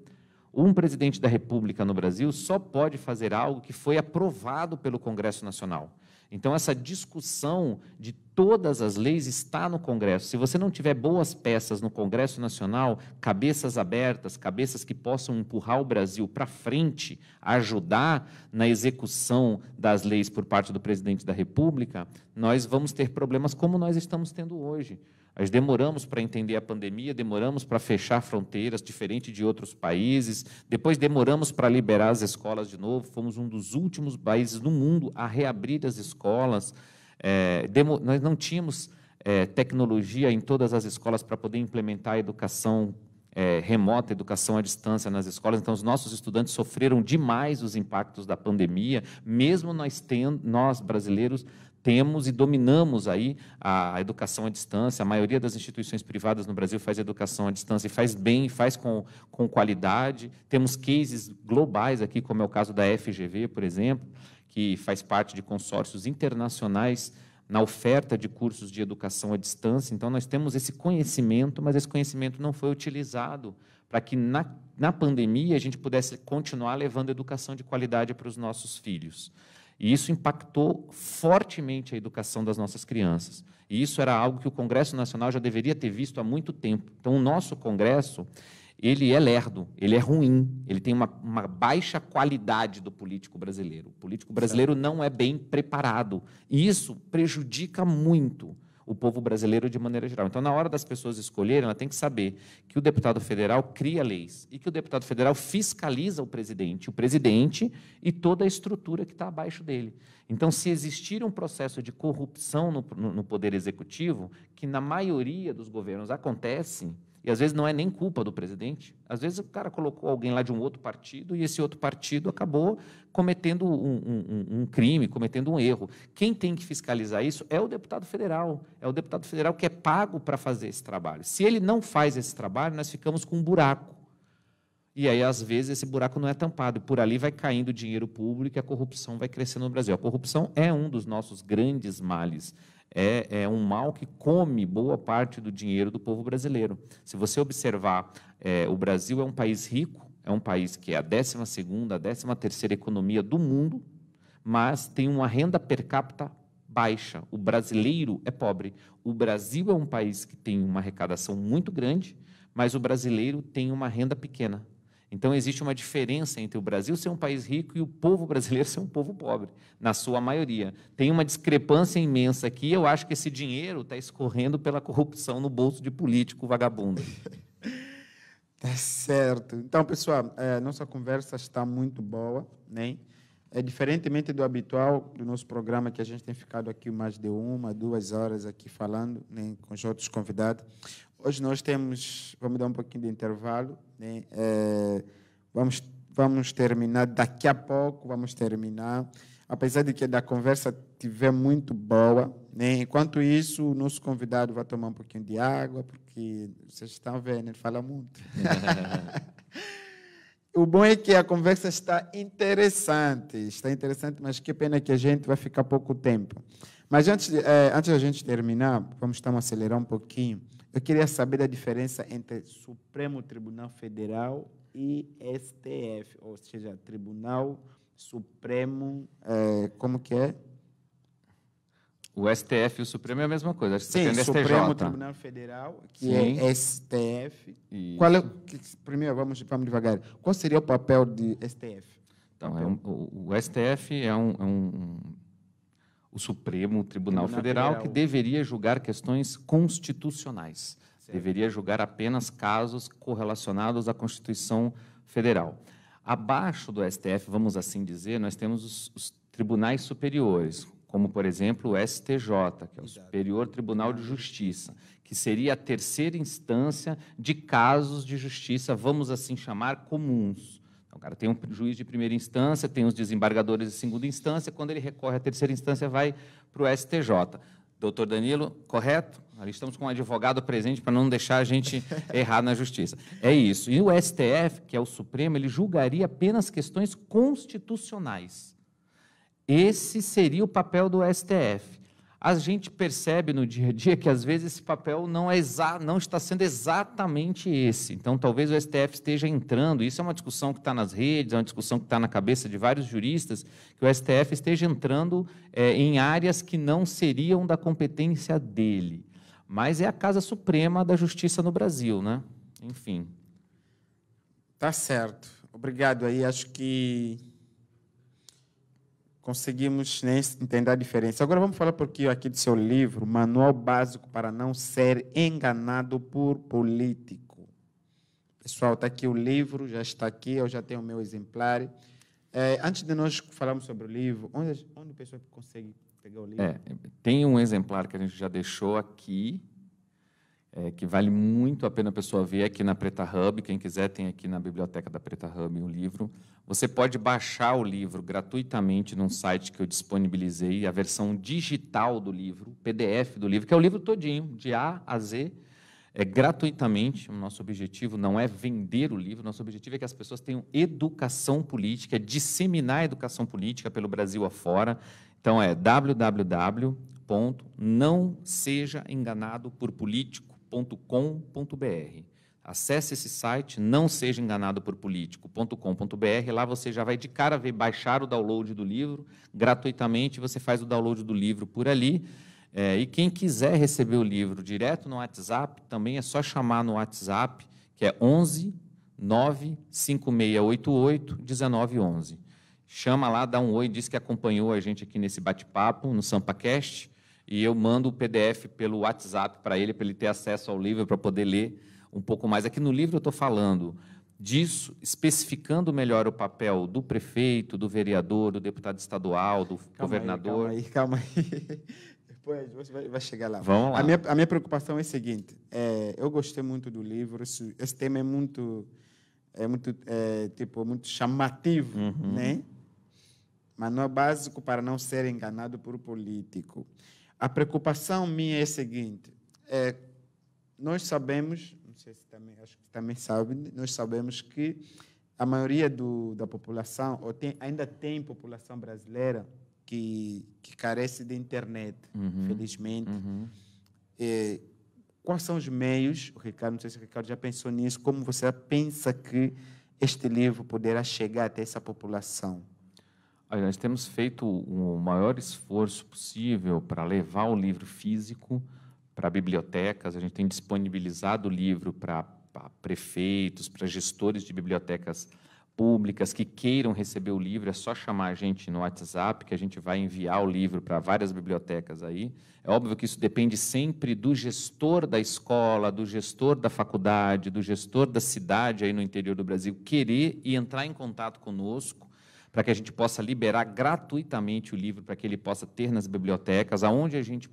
um presidente da República no Brasil só pode fazer algo que foi aprovado pelo Congresso Nacional. Então, essa discussão de todas as leis está no Congresso. Se você não tiver boas peças no Congresso Nacional, cabeças abertas, cabeças que possam empurrar o Brasil para frente, ajudar na execução das leis por parte do presidente da República, nós vamos ter problemas como nós estamos tendo hoje. Nós demoramos para entender a pandemia, demoramos para fechar fronteiras, diferente de outros países. Depois demoramos para liberar as escolas de novo. Fomos um dos últimos países no mundo a reabrir as escolas. É, nós não tínhamos é, tecnologia em todas as escolas para poder implementar a educação é, remota, educação à distância nas escolas. Então, os nossos estudantes sofreram demais os impactos da pandemia, mesmo nós, ten, nós brasileiros temos e dominamos aí a educação à distância. A maioria das instituições privadas no Brasil faz educação à distância e faz bem, faz com, com qualidade. Temos cases globais aqui, como é o caso da FGV, por exemplo, que faz parte de consórcios internacionais na oferta de cursos de educação à distância. Então, nós temos esse conhecimento, mas esse conhecimento não foi utilizado para que na, na pandemia a gente pudesse continuar levando educação de qualidade para os nossos filhos. E isso impactou fortemente a educação das nossas crianças. E isso era algo que o Congresso Nacional já deveria ter visto há muito tempo. Então, o nosso Congresso ele é lerdo, ele é ruim, ele tem uma, uma baixa qualidade do político brasileiro. O político brasileiro certo. não é bem preparado. E isso prejudica muito o povo brasileiro de maneira geral. Então, na hora das pessoas escolherem, ela tem que saber que o deputado federal cria leis e que o deputado federal fiscaliza o presidente, o presidente e toda a estrutura que está abaixo dele. Então, se existir um processo de corrupção no, no, no poder executivo, que na maioria dos governos acontece, e às vezes não é nem culpa do presidente. Às vezes o cara colocou alguém lá de um outro partido e esse outro partido acabou cometendo um, um, um, crime, cometendo um erro. Quem tem que fiscalizar isso é o deputado federal. É o deputado federal que é pago para fazer esse trabalho. Se ele não faz esse trabalho, nós ficamos com um buraco. E aí, às vezes, esse buraco não é tampado. Por ali vai caindo dinheiro público e a corrupção vai crescendo no Brasil. A corrupção é um dos nossos grandes males é, é, um mal que come boa parte do dinheiro do povo brasileiro. Se você observar, é, o Brasil é um país rico, é um país que é a 12 segunda, a 13 terceira economia do mundo, mas tem uma renda per capita baixa. O brasileiro é pobre. O Brasil é um país que tem uma arrecadação muito grande, mas o brasileiro tem uma renda pequena. Então, existe uma diferença entre o Brasil ser um país rico e o povo brasileiro ser um povo pobre, na sua maioria. Tem uma discrepância imensa aqui. Eu acho que esse dinheiro está escorrendo pela corrupção no bolso de político vagabundo. tá certo. Então, pessoal, é, nossa conversa está muito boa, né? É diferentemente do habitual do nosso programa, que a gente tem ficado aqui mais de uma, duas horas aqui falando né, com os outros convidados. Hoje nós temos, vamos dar um pouquinho de intervalo, né? é, vamos, vamos terminar daqui a pouco, vamos terminar. Apesar de que da conversa tiver muito boa, né? enquanto isso, o nosso convidado vai tomar um pouquinho de água, porque vocês estão vendo, ele fala muito. o bom é que a conversa está interessante, está interessante, mas que pena que a gente vai ficar pouco tempo. Mas antes, é, antes da gente terminar, vamos então acelerar um pouquinho. Eu queria saber da diferença entre Supremo Tribunal Federal e STF, ou seja, Tribunal Supremo, é, como que é? O STF e o Supremo é a mesma coisa. Acho que Sim, o Supremo STJ. Tribunal Federal, que é Sim. é STF. Isso. Qual é, primeiro, vamos, vamos devagar. Qual seria o papel de STF? Então, é um, o, o, STF é um, é um o Supremo Tribunal, Tribunal Federal, que deveria julgar questões constitucionais, certo. deveria julgar apenas casos correlacionados à Constituição Federal. Abaixo do STF, vamos assim dizer, nós temos os, os tribunais superiores, como, por exemplo, o STJ, que é o Superior Tribunal de Justiça, que seria a terceira instância de casos de justiça, vamos assim chamar, comuns. Então, o cara tem um juiz de primeira instância, tem os desembargadores de segunda instância, quando ele recorre à terceira instância, vai para o STJ. Doutor Danilo, correto? Ali estamos com um advogado presente para não deixar a gente errar na justiça. É isso. E o STF, que é o Supremo, ele julgaria apenas questões constitucionais. Esse seria o papel do STF a gente percebe no dia a dia que às vezes esse papel não, é exa não está sendo exatamente esse. Então, talvez o STF esteja entrando. Isso é uma discussão que está nas redes, é uma discussão que está na cabeça de vários juristas, que o STF esteja entrando é, em áreas que não seriam da competência dele. Mas é a Casa Suprema da Justiça no Brasil, né? Enfim. Tá certo. Obrigado aí. Acho que conseguimos né, entender a diferença. Agora vamos falar um pouquinho aqui do seu livro, Manual Básico para Não Ser Enganado por Político. Pessoal, está aqui o livro, já está aqui, eu já tenho o meu exemplar. É, antes de nós falarmos sobre o livro, onde, onde a pessoa consegue pegar o livro? É, tem um exemplar que a gente já deixou aqui, é, que vale muito a pena a pessoa ver aqui na Preta Hub. Quem quiser, tem aqui na biblioteca da Preta Hub o um livro você pode baixar o livro gratuitamente num site que eu disponibilizei, a versão digital do livro, PDF do livro, que é o livro todinho, de A a Z, é gratuitamente. O nosso objetivo não é vender o livro, nosso objetivo é que as pessoas tenham educação política, é disseminar a educação política pelo Brasil afora. Então é www.nãosejaenganado por Acesse esse site, não seja enganado por político.com.br. Lá você já vai de cara ver baixar o download do livro gratuitamente. Você faz o download do livro por ali. É, e quem quiser receber o livro direto no WhatsApp, também é só chamar no WhatsApp, que é 11 95688 1911. Chama lá, dá um oi, diz que acompanhou a gente aqui nesse bate-papo no SampaCast. E eu mando o PDF pelo WhatsApp para ele, para ele ter acesso ao livro, para poder ler um pouco mais. Aqui no livro eu estou falando disso, especificando melhor o papel do prefeito, do vereador, do deputado estadual, do calma governador. Aí, calma aí, calma aí. Depois você vai, chegar lá. Vamos lá. A minha, a minha preocupação é a seguinte: é, eu gostei muito do livro, esse, esse tema é muito é muito é, tipo muito chamativo, uhum. né? Mas não é básico para não ser enganado por político. A preocupação minha é a seguinte: é, nós sabemos Chelsea também, acho que também sabe, nós sabemos que a maioria do, da população, ou tem, ainda tem população brasileira que, que carece de internet, uhum. felizmente. Uhum. É, quais são os meios, o Ricardo, não sei se o Ricardo já pensou nisso, como você pensa que este livro poderá chegar até essa população? Olha, nós temos feito o maior esforço possível para levar o livro físico para bibliotecas, a gente tem disponibilizado o livro para prefeitos, para gestores de bibliotecas públicas que queiram receber o livro, é só chamar a gente no WhatsApp, que a gente vai enviar o livro para várias bibliotecas aí. É óbvio que isso depende sempre do gestor da escola, do gestor da faculdade, do gestor da cidade aí no interior do Brasil querer e entrar em contato conosco para que a gente possa liberar gratuitamente o livro para que ele possa ter nas bibliotecas, aonde a gente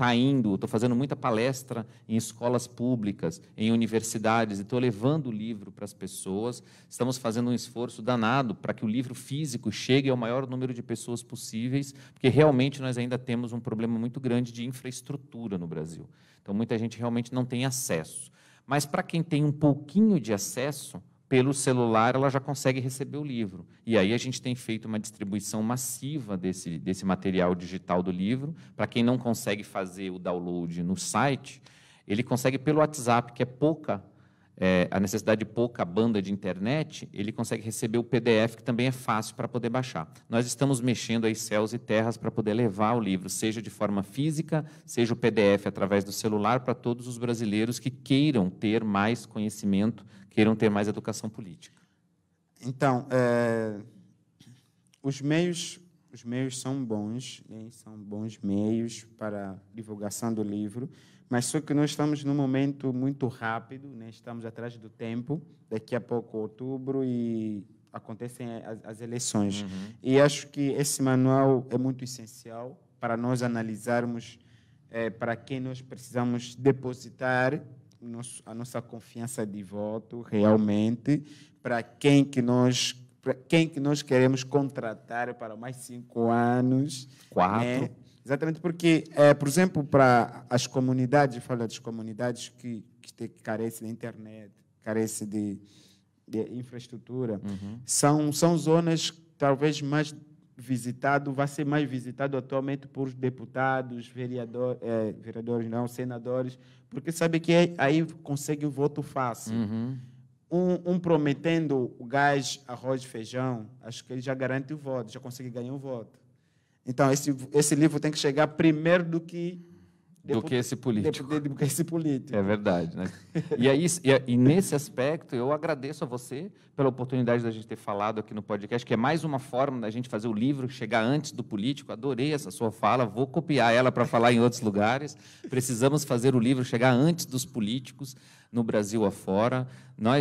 Tá indo, estou fazendo muita palestra em escolas públicas, em universidades, e estou levando o livro para as pessoas. Estamos fazendo um esforço danado para que o livro físico chegue ao maior número de pessoas possíveis, porque realmente nós ainda temos um problema muito grande de infraestrutura no Brasil. Então, muita gente realmente não tem acesso. Mas para quem tem um pouquinho de acesso, pelo celular ela já consegue receber o livro. E aí a gente tem feito uma distribuição massiva desse, desse material digital do livro. Para quem não consegue fazer o download no site, ele consegue pelo WhatsApp, que é pouca é, a necessidade de pouca banda de internet, ele consegue receber o PDF, que também é fácil para poder baixar. Nós estamos mexendo aí céus e terras para poder levar o livro, seja de forma física, seja o PDF através do celular, para todos os brasileiros que queiram ter mais conhecimento, queiram ter mais educação política. Então, é, os meios os meios são bons, são bons meios para divulgação do livro. Mas só que nós estamos num momento muito rápido, né? estamos atrás do tempo, daqui a pouco outubro e acontecem as, as eleições. Uhum. E acho que esse manual é muito essencial para nós analisarmos é, para quem nós precisamos depositar nosso, a nossa confiança de voto realmente, para quem que nós para quem que nós queremos contratar para mais cinco anos. Né? Quatro. Né? Exatamente porque, é, por exemplo, para as comunidades, fala das comunidades que, que, que carecem de internet, carecem de, de infraestrutura, uhum. são, são zonas talvez mais visitado, vai ser mais visitado atualmente por deputados, vereador, é, vereadores, não, senadores, porque sabe que é, aí consegue um voto fácil. Uhum. Um, um, prometendo gás, arroz, feijão, acho que ele já garante o voto, já consegue ganhar o voto. Então, esse, esse livro tem que chegar primeiro do que. Do que esse político. do que esse político. É verdade, né? e, aí, e, e nesse aspecto, eu agradeço a você pela oportunidade da gente ter falado aqui no podcast, que é mais uma forma da gente fazer o livro chegar antes do político. Adorei essa sua fala, vou copiar ela para falar em outros lugares. Precisamos fazer o livro chegar antes dos políticos no Brasil afora.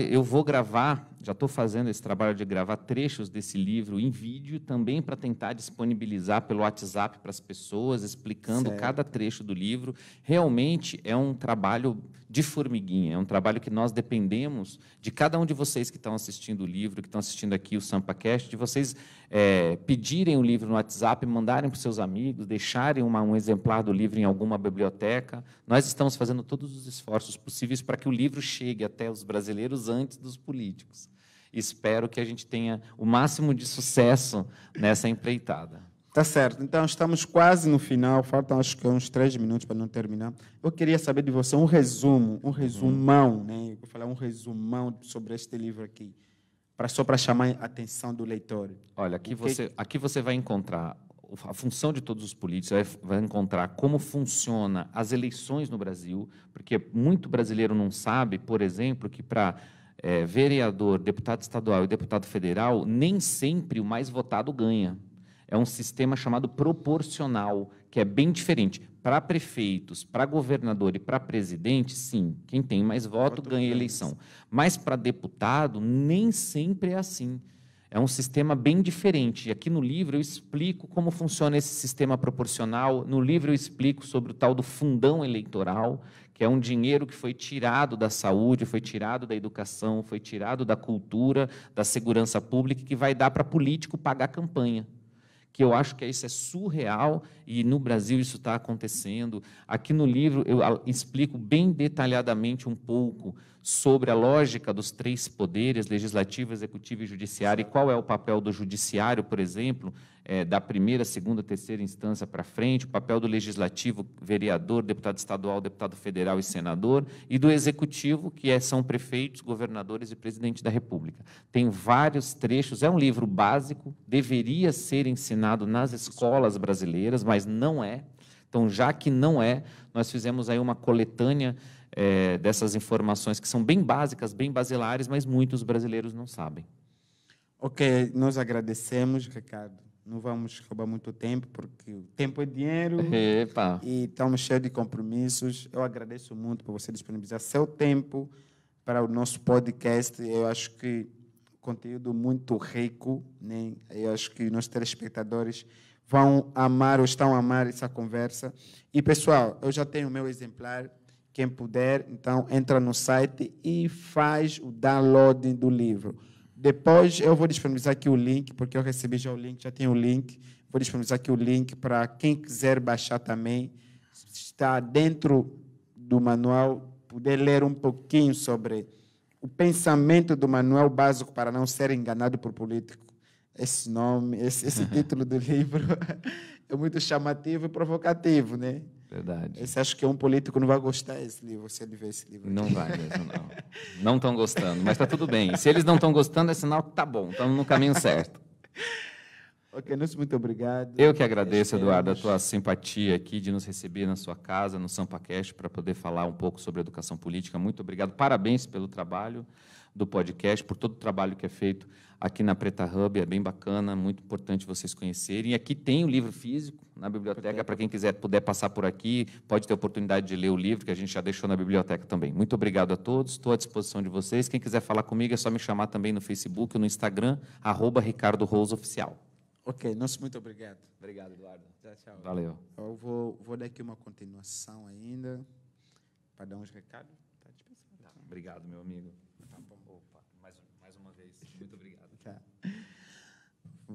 Eu vou gravar, já estou fazendo esse trabalho de gravar trechos desse livro em vídeo, também para tentar disponibilizar pelo WhatsApp para as pessoas, explicando certo. cada trecho do livro. Realmente é um trabalho de formiguinha. É um trabalho que nós dependemos de cada um de vocês que estão assistindo o livro, que estão assistindo aqui o SampaCast, de vocês é, pedirem o livro no WhatsApp, mandarem para os seus amigos, deixarem uma, um exemplar do livro em alguma biblioteca. Nós estamos fazendo todos os esforços possíveis para que o livro chegue até os brasileiros antes dos políticos. Espero que a gente tenha o máximo de sucesso nessa empreitada. Tá certo. Então, estamos quase no final. Faltam, acho que, uns três minutos para não terminar. Eu queria saber de você um resumo, um resumão, né? Eu vou falar um resumão sobre este livro aqui, para só para chamar a atenção do leitor. Olha, aqui, você, aqui você vai encontrar a função de todos os políticos, vai, vai encontrar como funciona as eleições no Brasil, porque muito brasileiro não sabe, por exemplo, que para é, eh, vereador, deputado estadual e deputado federal, nem sempre o mais votado ganha é um sistema chamado proporcional, que é bem diferente. Para prefeitos, para governador e para presidente, sim, quem tem mais voto ganha a eleição. Mas para deputado, nem sempre é assim. É um sistema bem diferente. E Aqui no livro eu explico como funciona esse sistema proporcional. No livro eu explico sobre o tal do fundão eleitoral, que é um dinheiro que foi tirado da saúde, foi tirado da educação, foi tirado da cultura, da segurança pública, que vai dar para político pagar campanha que eu acho que isso é surreal e no Brasil isso está acontecendo. Aqui no livro eu ah, explico bem detalhadamente um pouco sobre a lógica dos três poderes, legislativo, executivo e judiciário, e qual é o papel do judiciário, por exemplo, é, da primeira, segunda, terceira instância para frente, o papel do legislativo, vereador, deputado estadual, deputado federal e senador, e do executivo, que é, são prefeitos, governadores e presidente da República. Tem vários trechos, é um livro básico, deveria ser ensinado nas escolas brasileiras, mas não é. Então, já que não é, nós fizemos aí uma coletânea é, dessas informações que são bem básicas, bem basilares, mas muitos brasileiros não sabem. Ok, nós agradecemos, Ricardo não vamos roubar muito tempo, porque o tempo é dinheiro Epa. e estamos cheios de compromissos. Eu agradeço muito por você disponibilizar seu tempo para o nosso podcast. Eu acho que conteúdo muito rico, né? eu acho que nossos telespectadores vão amar ou estão a amar essa conversa. E, pessoal, eu já tenho o meu exemplar. Quem puder, então, entra no site e faz o downloading do livro. Depois eu vou disponibilizar aqui o link, porque eu recebi já o link, já tem o link. Vou disponibilizar aqui o link para quem quiser baixar também. Está dentro do manual, poder ler um pouquinho sobre o pensamento do manual básico para não ser enganado por político. Esse nome, esse, esse título do livro é muito chamativo e provocativo, né? Verdade. Você acha que é um político não vai gostar desse livro, se ele ver esse livro? Aqui? Não vai mesmo, não. Não estão gostando, mas está tudo bem. Se eles não estão gostando, é sinal que está bom, estamos no caminho certo. ok, Nilson, muito obrigado. Eu que agradeço, Eduardo, a tua simpatia aqui de nos receber na sua casa, no Sampa Cash, para poder falar um pouco sobre educação política. Muito obrigado. Parabéns pelo trabalho do podcast, por todo o trabalho que é feito aqui na Preta Hub. É bem bacana, muito importante vocês conhecerem. E aqui tem o livro físico na biblioteca, para quem quiser puder passar por aqui, pode ter oportunidade de ler o livro que a gente já deixou na biblioteca também. Muito obrigado a todos, estou à disposição de vocês. Quem quiser falar comigo é só me chamar também no Facebook ou no Instagram, arroba Ricardo Rose Oficial. Ok, nosso muito obrigado. Obrigado, Eduardo. Tchau, tchau. Valeu. Eu vou, vou dar aqui uma continuação ainda, para dar uns recados. Tá Obrigado, meu amigo.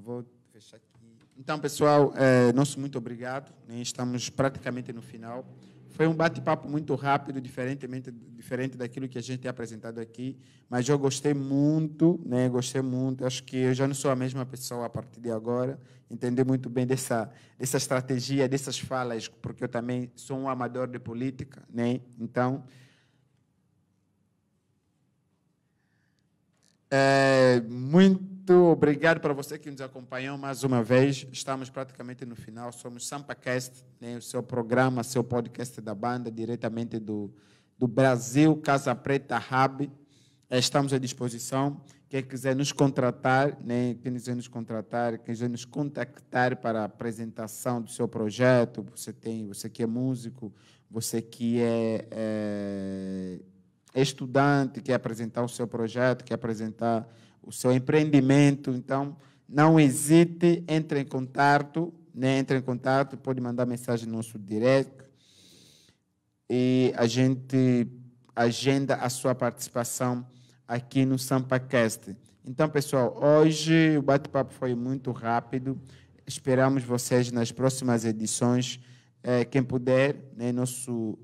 Vou fechar aqui. Então, pessoal, é, nosso muito obrigado. Né? Estamos praticamente no final. Foi um bate-papo muito rápido, diferentemente, diferente daquilo que a gente tem apresentado aqui, mas eu gostei muito, né? Gostei muito. Acho que eu já não sou a mesma pessoa a partir de agora. Entendi muito bem dessa, dessa estratégia, dessas falas, porque eu também sou um amador de política, né? Então, É, muito obrigado para você que nos acompanhou mais uma vez. Estamos praticamente no final. Somos SampaCast, né, o seu programa, seu podcast da banda, diretamente do, do Brasil, Casa Preta Hub. É, estamos à disposição. Quem quiser nos contratar, né, quem quiser nos contratar, quem quiser nos contactar para a apresentação do seu projeto, você tem, você que é músico, você que é, é estudante, quer apresentar o seu projeto, quer apresentar o seu empreendimento. Então, não hesite, entre em contato, né? entre em contato, pode mandar mensagem no nosso direct e a gente agenda a sua participação aqui no SampaCast. Então, pessoal, hoje o bate-papo foi muito rápido. Esperamos vocês nas próximas edições. É, quem puder, né, nosso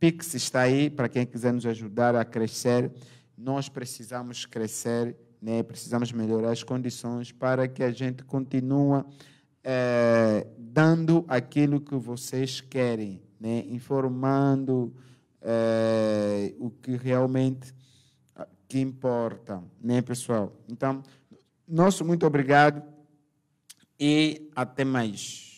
Pix está aí para quem quiser nos ajudar a crescer. Nós precisamos crescer, né? precisamos melhorar as condições para que a gente continue é, dando aquilo que vocês querem, né? informando é, o que realmente ah, que importa, né, pessoal? Então, nosso muito obrigado e até mais.